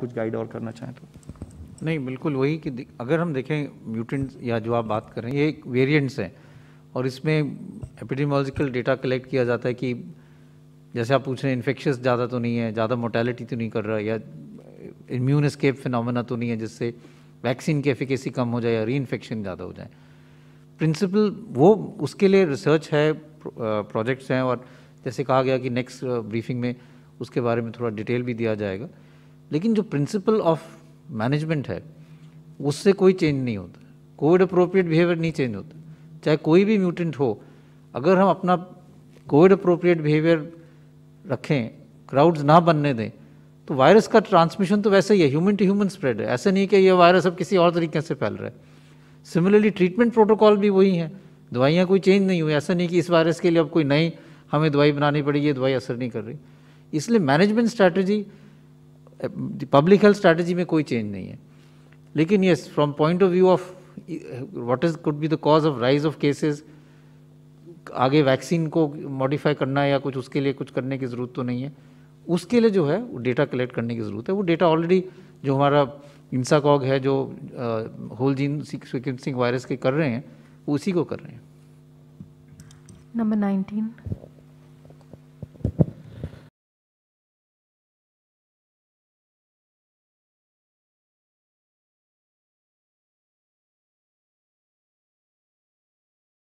कुछ गाइड और करना चाहें तो नहीं बिल्कुल वही कि अगर हम देखें म्यूटेंट या जो आप बात कर रहे हैं ये एक वेरियंट्स हैं और इसमें एपिडेमोलॉजिकल डेटा कलेक्ट किया जाता है कि जैसे आप पूछ रहे हैं इन्फेक्शस ज़्यादा तो नहीं है ज़्यादा मोटेलिटी तो नहीं कर रहा या इम्यून स्केप फिनमिना तो नहीं है जिससे वैक्सीन की एफिकेसी कम हो जाए या री इन्फेक्शन ज़्यादा हो जाए प्रिंसिपल वो उसके लिए रिसर्च है प्रोजेक्ट्स हैं और जैसे कहा गया कि नेक्स्ट ब्रीफिंग में उसके बारे में थोड़ा डिटेल भी दिया जाएगा लेकिन जो प्रिंसिपल ऑफ मैनेजमेंट है उससे कोई चेंज नहीं होता कोविड अप्रोप्रिएट बिहेवियर नहीं चेंज होता चाहे कोई भी म्यूटेंट हो अगर हम अपना कोविड अप्रोप्रिएट बिहेवियर रखें क्राउड्स ना बनने दें तो वायरस का ट्रांसमिशन तो वैसे ही है ह्यूमन टू ह्यूमन स्प्रेड है ऐसे नहीं कि यह वायरस अब किसी और तरीके से फैल रहा है सिमिलरली ट्रीटमेंट प्रोटोकॉल भी वही हैं दवाइयाँ कोई चेंज नहीं हुई ऐसा नहीं कि इस वायरस के लिए अब कोई नई हमें दवाई बनानी पड़ी ये दवाई असर नहीं कर रही इसलिए management strategy public health strategy में कोई चेंज नहीं है लेकिन yes from point of view of what is could be the cause of rise of cases आगे वैक्सीन को मॉडिफाई करना या कुछ उसके लिए कुछ करने की ज़रूरत तो नहीं है उसके लिए जो है वो डेटा कलेक्ट करने की ज़रूरत है वो डेटा ऑलरेडी जो हमारा इंसाकॉग है जो होल जीन सिक्वेंसिंग वायरस के कर रहे हैं उसी को कर रहे हैं नंबर नाइनटीन